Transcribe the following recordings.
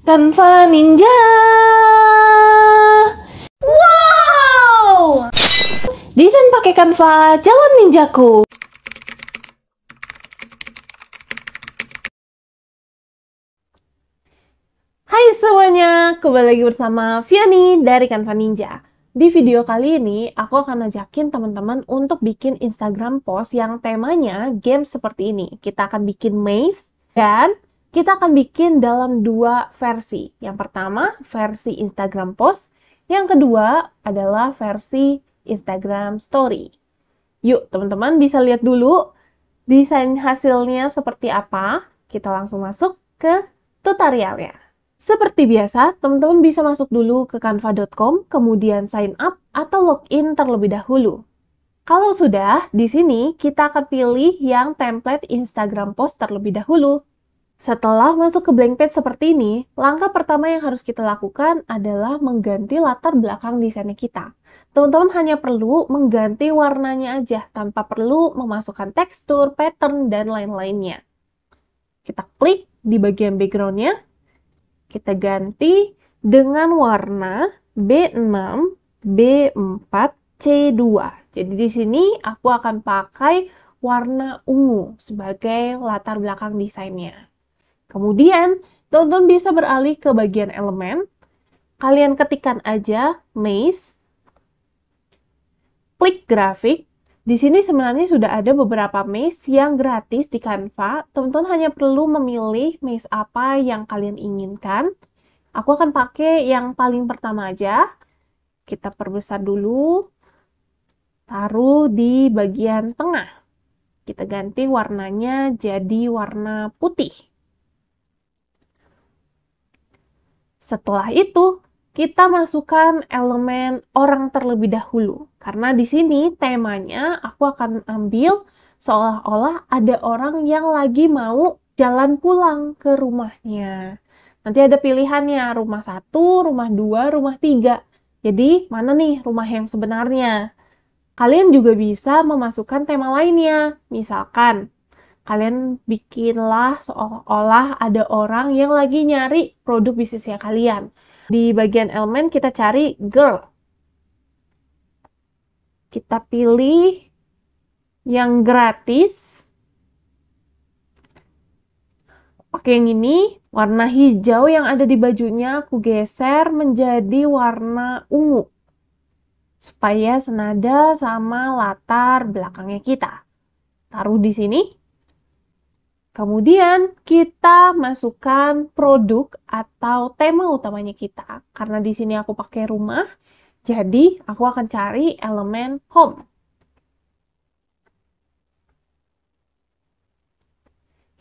Kanva Ninja. Wow! Desain pakai Kanva, jalan ninjaku. Hai semuanya, kembali lagi bersama Viani dari Kanva Ninja. Di video kali ini, aku akan ajakin teman-teman untuk bikin Instagram post yang temanya game seperti ini. Kita akan bikin maze dan kita akan bikin dalam dua versi. Yang pertama, versi Instagram post. Yang kedua adalah versi Instagram story. Yuk, teman-teman bisa lihat dulu desain hasilnya seperti apa. Kita langsung masuk ke tutorialnya. Seperti biasa, teman-teman bisa masuk dulu ke canva.com, kemudian sign up atau login terlebih dahulu. Kalau sudah, di sini kita akan pilih yang template Instagram post terlebih dahulu. Setelah masuk ke blank page seperti ini, langkah pertama yang harus kita lakukan adalah mengganti latar belakang desainnya kita. Teman-teman hanya perlu mengganti warnanya aja tanpa perlu memasukkan tekstur, pattern, dan lain-lainnya. Kita klik di bagian backgroundnya, kita ganti dengan warna B6, B4, C2. Jadi di sini aku akan pakai warna ungu sebagai latar belakang desainnya. Kemudian, teman-teman bisa beralih ke bagian elemen. Kalian ketikkan aja maze, klik grafik. Di sini sebenarnya sudah ada beberapa maze yang gratis di Canva. Teman-teman hanya perlu memilih maze apa yang kalian inginkan. Aku akan pakai yang paling pertama aja. Kita perbesar dulu. Taruh di bagian tengah. Kita ganti warnanya jadi warna putih. Setelah itu, kita masukkan elemen orang terlebih dahulu. Karena di sini temanya aku akan ambil seolah-olah ada orang yang lagi mau jalan pulang ke rumahnya. Nanti ada pilihannya, rumah satu, rumah dua, rumah tiga. Jadi, mana nih rumah yang sebenarnya? Kalian juga bisa memasukkan tema lainnya. Misalkan, kalian bikinlah seolah-olah ada orang yang lagi nyari produk bisnisnya kalian. Di bagian elemen kita cari girl. Kita pilih yang gratis. oke yang ini, warna hijau yang ada di bajunya aku geser menjadi warna ungu. Supaya senada sama latar belakangnya kita. Taruh di sini. Kemudian kita masukkan produk atau tema utamanya kita. Karena di sini aku pakai rumah, jadi aku akan cari elemen home.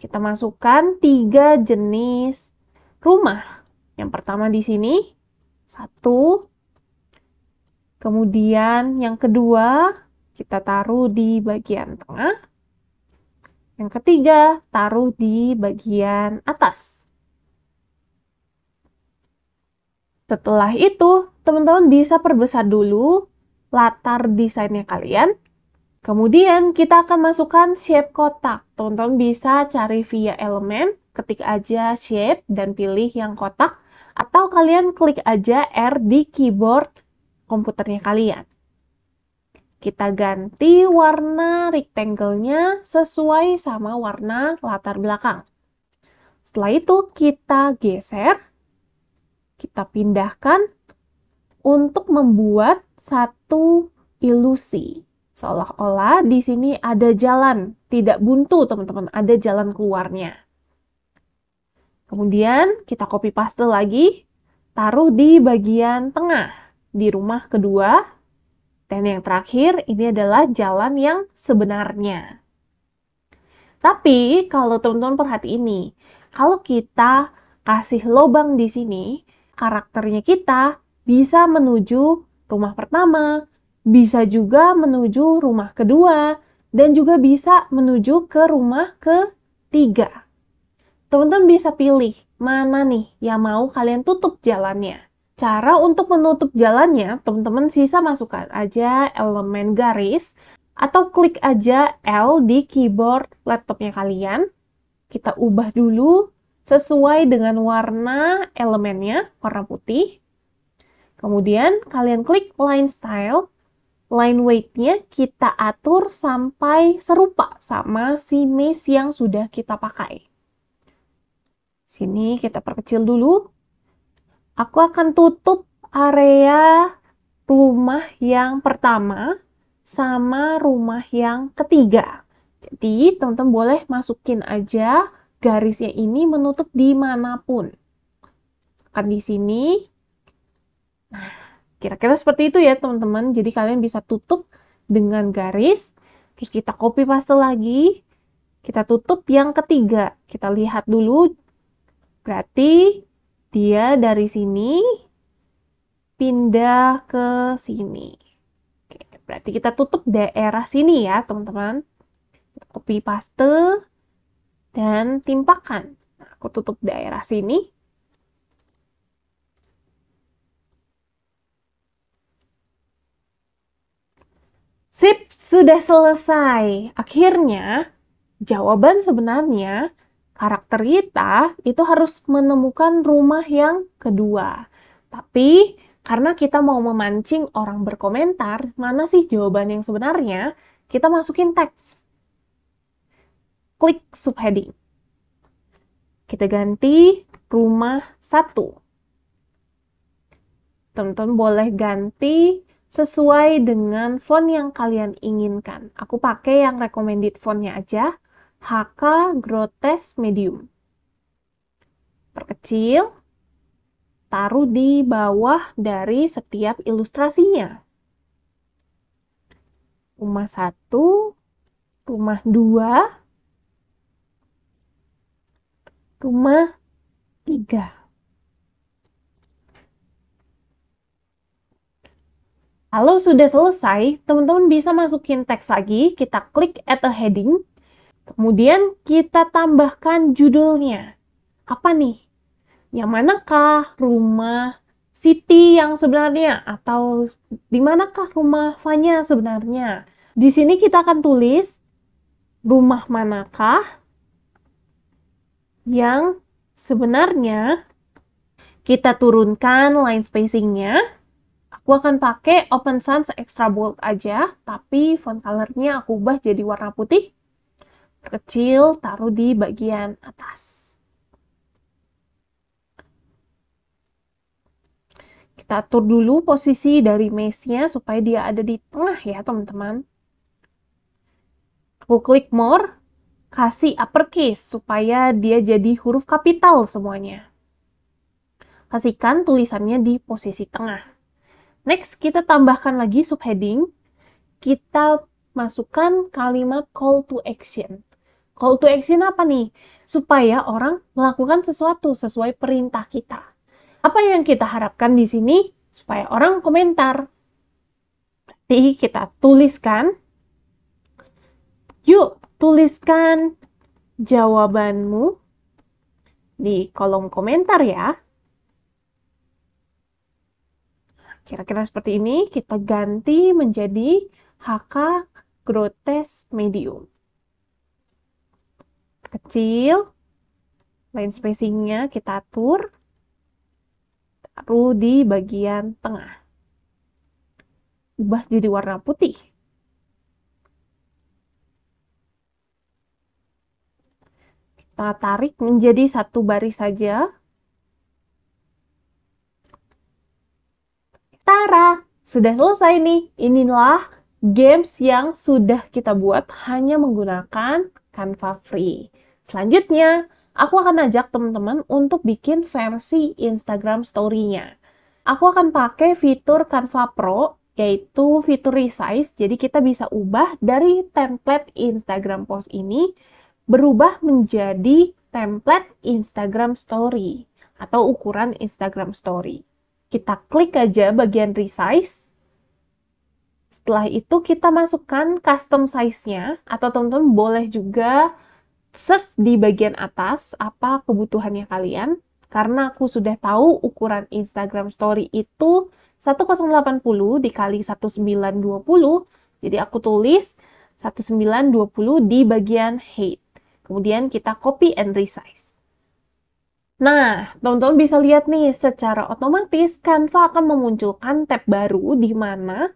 Kita masukkan tiga jenis rumah. Yang pertama di sini, satu. Kemudian yang kedua, kita taruh di bagian tengah. Yang ketiga, taruh di bagian atas. Setelah itu, teman-teman bisa perbesar dulu latar desainnya kalian. Kemudian kita akan masukkan shape kotak. Teman-teman bisa cari via elemen, ketik aja shape dan pilih yang kotak. Atau kalian klik aja R di keyboard komputernya kalian. Kita ganti warna rectangle-nya sesuai sama warna latar belakang. Setelah itu kita geser, kita pindahkan untuk membuat satu ilusi. Seolah-olah di sini ada jalan, tidak buntu teman-teman, ada jalan keluarnya. Kemudian kita copy paste lagi, taruh di bagian tengah, di rumah kedua dan yang terakhir, ini adalah jalan yang sebenarnya. Tapi kalau teman-teman perhati ini, kalau kita kasih lobang di sini, karakternya kita bisa menuju rumah pertama, bisa juga menuju rumah kedua, dan juga bisa menuju ke rumah ketiga. Teman-teman bisa pilih mana nih yang mau kalian tutup jalannya Cara untuk menutup jalannya, teman-teman sisa masukkan aja elemen garis atau klik aja L di keyboard laptopnya kalian. Kita ubah dulu sesuai dengan warna elemennya, warna putih. Kemudian kalian klik line style, line weight-nya kita atur sampai serupa sama si mesh yang sudah kita pakai. Sini kita perkecil dulu aku akan tutup area rumah yang pertama sama rumah yang ketiga. Jadi, teman-teman boleh masukin aja garisnya ini menutup dimanapun. Kan di sini. Nah, kira-kira seperti itu ya teman-teman. Jadi, kalian bisa tutup dengan garis. Terus kita copy paste lagi. Kita tutup yang ketiga. Kita lihat dulu. Berarti dia dari sini pindah ke sini. Oke, berarti kita tutup daerah sini ya, teman-teman. Copy paste dan timpakan. Nah, aku tutup daerah sini. Sip, sudah selesai. Akhirnya, jawaban sebenarnya karakter kita itu harus menemukan rumah yang kedua. Tapi karena kita mau memancing orang berkomentar, mana sih jawaban yang sebenarnya? Kita masukin teks. Klik subheading. Kita ganti rumah satu. Teman-teman boleh ganti sesuai dengan font yang kalian inginkan. Aku pakai yang recommended fontnya aja. HK grotes medium. Perkecil, taruh di bawah dari setiap ilustrasinya. Rumah satu, rumah dua, rumah tiga. Kalau sudah selesai, teman-teman bisa masukin teks lagi, kita klik add a heading, Kemudian kita tambahkan judulnya. Apa nih? Yang manakah rumah Siti yang sebenarnya atau di manakah rumah Fanya sebenarnya? Di sini kita akan tulis rumah manakah yang sebenarnya kita turunkan line spacingnya. Aku akan pakai Open Sans Extra Bold aja, tapi font color-nya aku ubah jadi warna putih kecil taruh di bagian atas. Kita atur dulu posisi dari mesh supaya dia ada di tengah ya teman-teman. Aku klik more, kasih uppercase supaya dia jadi huruf kapital semuanya. Pastikan tulisannya di posisi tengah. Next, kita tambahkan lagi subheading. Kita masukkan kalimat call to action. Call to action apa nih? Supaya orang melakukan sesuatu sesuai perintah kita. Apa yang kita harapkan di sini? Supaya orang komentar. Berarti kita tuliskan. Yuk, tuliskan jawabanmu di kolom komentar ya. Kira-kira seperti ini kita ganti menjadi HK Grotes Medium kecil, line spacingnya kita atur, taruh di bagian tengah. Ubah jadi warna putih. Kita tarik menjadi satu baris saja. Tara, sudah selesai nih. Inilah games yang sudah kita buat hanya menggunakan Canva Free. Selanjutnya, aku akan ajak teman-teman untuk bikin versi Instagram story-nya. Aku akan pakai fitur Canva Pro, yaitu fitur resize, jadi kita bisa ubah dari template Instagram post ini berubah menjadi template Instagram story atau ukuran Instagram story. Kita klik aja bagian resize. Setelah itu kita masukkan custom size-nya atau teman-teman boleh juga search di bagian atas apa kebutuhannya kalian. Karena aku sudah tahu ukuran Instagram story itu 1080 dikali 1920. Jadi aku tulis 1920 di bagian height. Kemudian kita copy and resize. Nah, teman-teman bisa lihat nih, secara otomatis Canva akan memunculkan tab baru di mana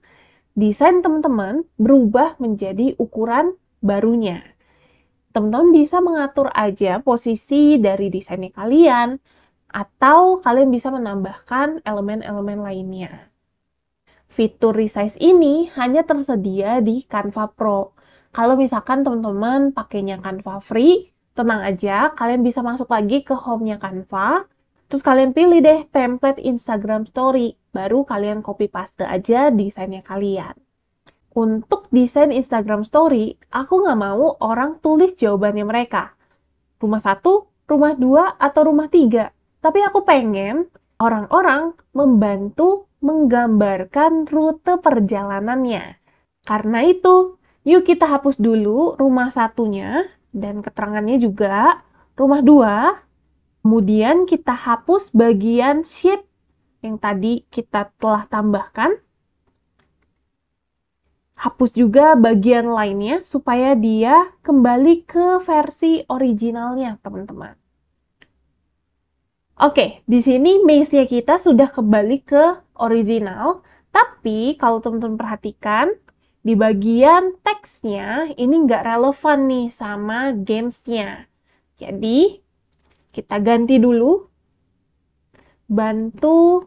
desain teman-teman berubah menjadi ukuran barunya teman-teman bisa mengatur aja posisi dari desainnya kalian, atau kalian bisa menambahkan elemen-elemen lainnya. Fitur resize ini hanya tersedia di Canva Pro. Kalau misalkan teman-teman pakainya Canva Free, tenang aja, kalian bisa masuk lagi ke home-nya Canva, terus kalian pilih deh template Instagram Story, baru kalian copy paste aja desainnya kalian untuk desain Instagram Story, aku nggak mau orang tulis jawabannya mereka. Rumah satu, rumah dua, atau rumah tiga. Tapi aku pengen orang-orang membantu menggambarkan rute perjalanannya. Karena itu, yuk kita hapus dulu rumah satunya dan keterangannya juga rumah dua. Kemudian kita hapus bagian shape yang tadi kita telah tambahkan hapus juga bagian lainnya supaya dia kembali ke versi originalnya, teman-teman. Oke, di sini maze-nya kita sudah kembali ke original, tapi kalau teman-teman perhatikan, di bagian teksnya ini nggak relevan nih sama games-nya. Jadi, kita ganti dulu. Bantu,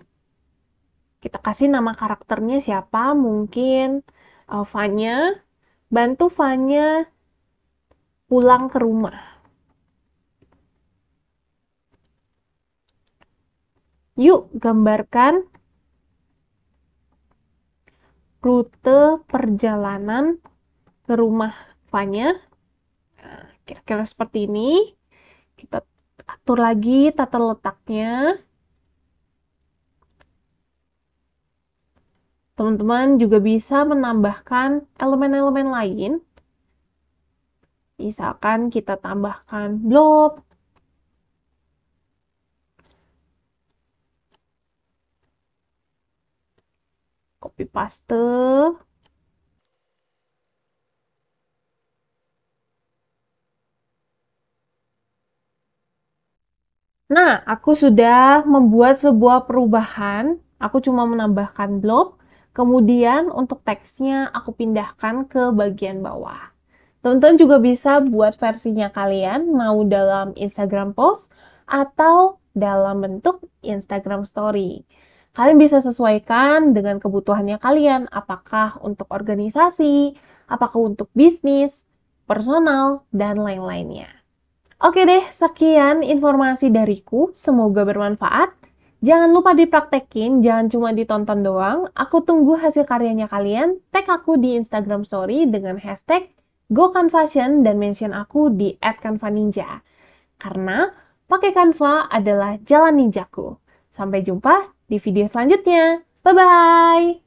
kita kasih nama karakternya siapa, mungkin Alfanya, bantu Fanya pulang ke rumah. Yuk gambarkan rute perjalanan ke rumah Fanya. Nah, kira-kira seperti ini. Kita atur lagi tata letaknya. Teman-teman juga bisa menambahkan elemen-elemen lain. Misalkan kita tambahkan blob. Copy paste. Nah, aku sudah membuat sebuah perubahan. Aku cuma menambahkan blob Kemudian untuk teksnya aku pindahkan ke bagian bawah. Teman-teman juga bisa buat versinya kalian mau dalam Instagram post atau dalam bentuk Instagram story. Kalian bisa sesuaikan dengan kebutuhannya kalian, apakah untuk organisasi, apakah untuk bisnis, personal, dan lain-lainnya. Oke deh, sekian informasi dariku. Semoga bermanfaat. Jangan lupa dipraktekin, jangan cuma ditonton doang. Aku tunggu hasil karyanya kalian. Tag aku di Instagram Story dengan hashtag GoCanvaSion dan mention aku di @canvaninja. Karena pakai Canva adalah jalan ninjaku. Sampai jumpa di video selanjutnya. Bye-bye!